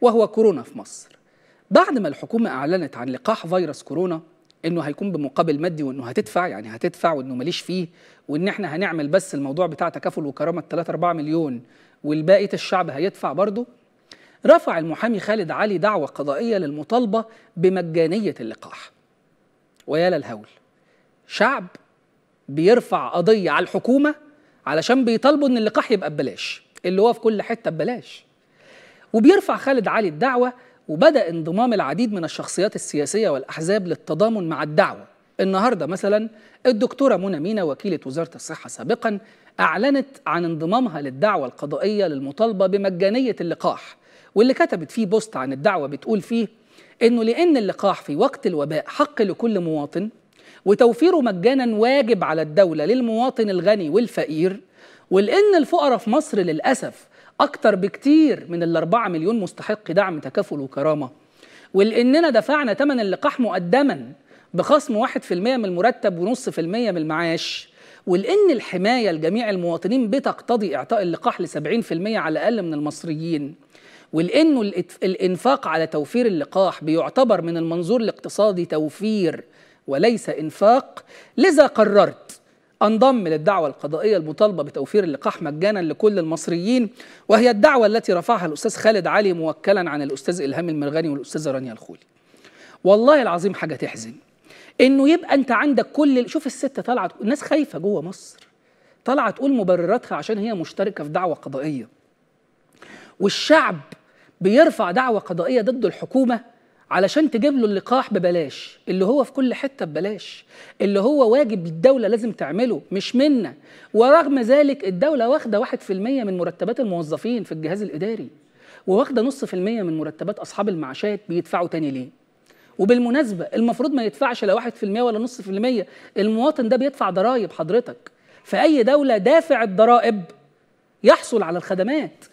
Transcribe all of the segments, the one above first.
وهو كورونا في مصر بعد ما الحكومة أعلنت عن لقاح فيروس كورونا انه هيكون بمقابل مادي وانه هتدفع يعني هتدفع وانه ماليش فيه وان احنا هنعمل بس الموضوع بتاع تكافل وكرامه 3 4 مليون والباقي الشعب هيدفع برضه رفع المحامي خالد علي دعوة قضائيه للمطالبه بمجانيه اللقاح ويا للهول شعب بيرفع قضيه على الحكومه علشان بيطالبوا ان اللقاح يبقى ببلاش اللي هو في كل حته ببلاش وبيرفع خالد علي الدعوة وبدأ انضمام العديد من الشخصيات السياسية والأحزاب للتضامن مع الدعوة النهارده مثلا الدكتوره منى مينا وكيله وزاره الصحه سابقا اعلنت عن انضمامها للدعوه القضائيه للمطالبه بمجانيه اللقاح واللي كتبت فيه بوست عن الدعوه بتقول فيه انه لان اللقاح في وقت الوباء حق لكل مواطن وتوفيره مجانا واجب على الدوله للمواطن الغني والفقير ولان الفقراء في مصر للاسف اكتر بكتير من الاربعة مليون مستحق دعم تكافل وكرامه ولاننا دفعنا ثمن اللقاح مقدما بخصم 1% من المرتب ونص في المية من المعاش ولان الحمايه لجميع المواطنين بتقتضي اعطاء اللقاح ل 70% على الاقل من المصريين ولانه الانفاق على توفير اللقاح بيعتبر من المنظور الاقتصادي توفير وليس انفاق لذا قررت انضم للدعوة القضائية المطالبة بتوفير اللقاح مجانا لكل المصريين وهي الدعوة التي رفعها الأستاذ خالد علي موكلا عن الأستاذ إلهام المرغني والأستاذة رانيا الخولي والله العظيم حاجة تحزن إنه يبقى أنت عندك كل شوف الست طلعت الناس خايفة جوه مصر طالعة تقول مبرراتها عشان هي مشتركة في دعوة قضائية والشعب بيرفع دعوة قضائية ضد الحكومة علشان تجيب له اللقاح ببلاش اللي هو في كل حته ببلاش اللي هو واجب الدوله لازم تعمله مش منا ورغم ذلك الدوله واخده 1% من مرتبات الموظفين في الجهاز الاداري وواخده نص في المية من مرتبات اصحاب المعاشات بيدفعوا تاني ليه وبالمناسبه المفروض ما يدفعش لا 1% ولا نص في المية المواطن ده بيدفع ضرائب حضرتك في اي دوله دافع الضرائب يحصل على الخدمات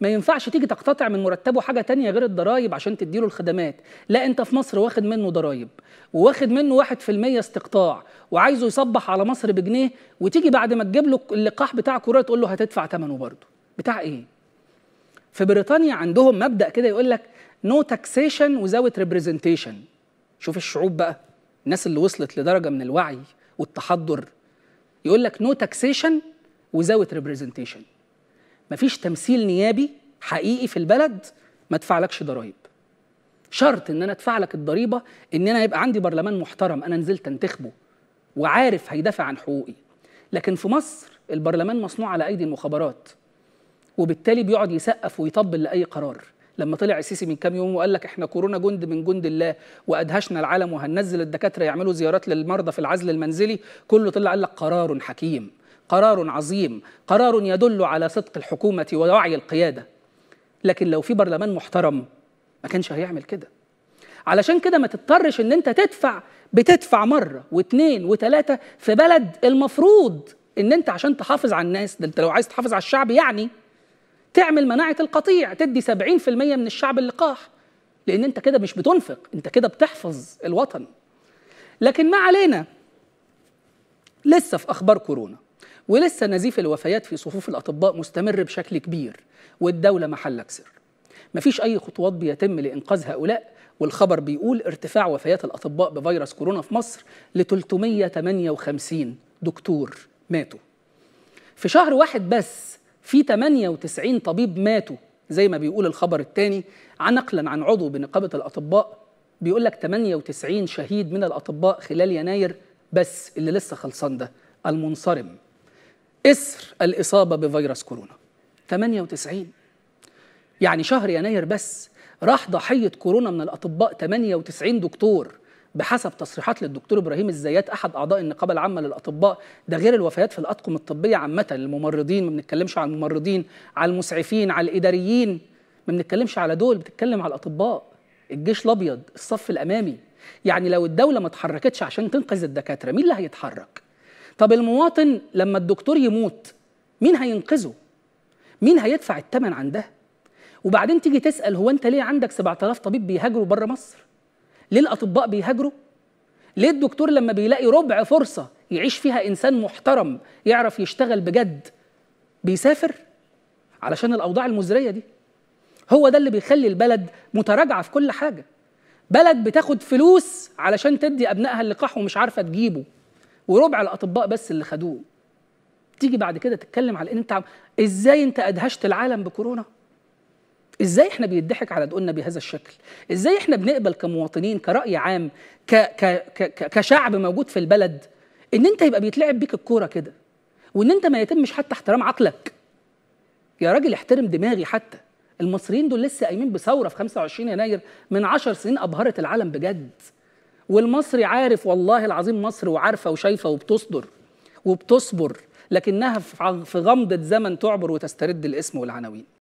ما ينفعش تيجي تقتطع من مرتبه حاجه تانية غير الضرايب عشان تديله الخدمات لا انت في مصر واخد منه ضرايب وواخد منه 1% استقطاع وعايزه يصبح على مصر بجنيه وتيجي بعد ما تجيب له اللقاح بتاع كورونا تقول له هتدفع ثمنه برضه بتاع ايه في بريطانيا عندهم مبدا كده يقول لك نو تاكسيشن وزاوت ريبريزنتيشن شوف الشعوب بقى الناس اللي وصلت لدرجه من الوعي والتحضر يقول لك نو تاكسيشن وزاوت ريبريزنتيشن مفيش تمثيل نيابي حقيقي في البلد ما ادفعلكش ضرايب شرط ان انا ادفع لك الضريبه ان انا يبقى عندي برلمان محترم انا نزلت انتخبه وعارف هيدافع عن حقوقي لكن في مصر البرلمان مصنوع على ايدي المخابرات وبالتالي بيقعد يسقف ويطبل لاي قرار لما طلع السيسي من كام يوم وقال لك احنا كورونا جند من جند الله وادهشنا العالم وهننزل الدكاتره يعملوا زيارات للمرضى في العزل المنزلي كله طلع قال لك قرار حكيم قرار عظيم قرار يدل على صدق الحكومة ووعي القيادة لكن لو في برلمان محترم ما كانش هيعمل كده علشان كده ما تضطرش ان انت تدفع بتدفع مرة واثنين وثلاثة في بلد المفروض ان انت عشان تحافظ على الناس ده انت لو عايز تحافظ على الشعب يعني تعمل مناعة القطيع تدي 70% من الشعب اللقاح لان انت كده مش بتنفق انت كده بتحفظ الوطن لكن ما علينا لسه في اخبار كورونا ولسه نزيف الوفيات في صفوف الأطباء مستمر بشكل كبير والدولة محل كسر مفيش أي خطوات بيتم لإنقاذ هؤلاء والخبر بيقول ارتفاع وفيات الأطباء بفيروس كورونا في مصر ل 358 دكتور ماتوا في شهر واحد بس في 98 طبيب ماتوا زي ما بيقول الخبر الثاني نقلا عن عضو بنقابة الأطباء بيقول لك 98 شهيد من الأطباء خلال يناير بس اللي لسه خلصان ده المنصرم إسر الإصابة بفيروس كورونا 98 يعني شهر يناير بس راح ضحية كورونا من الأطباء 98 دكتور بحسب تصريحات للدكتور إبراهيم الزيات أحد أعضاء النقابة العامة للأطباء ده غير الوفيات في الأطقم الطبية عامة الممرضين ما بنتكلمش على الممرضين على المسعفين على الإداريين ما بنتكلمش على دول بتتكلم على الأطباء الجيش الأبيض الصف الأمامي يعني لو الدولة ما اتحركتش عشان تنقذ الدكاترة مين اللي هيتحرك؟ طب المواطن لما الدكتور يموت مين هينقذه مين هيدفع الثمن عن ده وبعدين تيجي تسال هو انت ليه عندك 7000 طبيب بيهاجروا بره مصر ليه الاطباء بيهاجروا ليه الدكتور لما بيلاقي ربع فرصه يعيش فيها انسان محترم يعرف يشتغل بجد بيسافر علشان الاوضاع المزريه دي هو ده اللي بيخلي البلد متراجعه في كل حاجه بلد بتاخد فلوس علشان تدي ابنائها اللقاح ومش عارفه تجيبه وربع الاطباء بس اللي خدوه تيجي بعد كده تتكلم على ان انت ازاي انت ادهشت العالم بكورونا ازاي احنا بيضحك على دقولنا بهذا الشكل ازاي احنا بنقبل كمواطنين كراي عام ك... ك... ك... كشعب موجود في البلد ان انت يبقى بيتلعب بيك الكوره كده وان انت ما يتمش حتى احترام عقلك يا راجل احترم دماغي حتى المصريين دول لسه قايمين بثوره في 25 يناير من 10 سنين ابهرت العالم بجد والمصري عارف والله العظيم مصر وعارفه وشايفه وبتصدر وبتصبر لكنها في غمضه زمن تعبر وتسترد الاسم والعناوين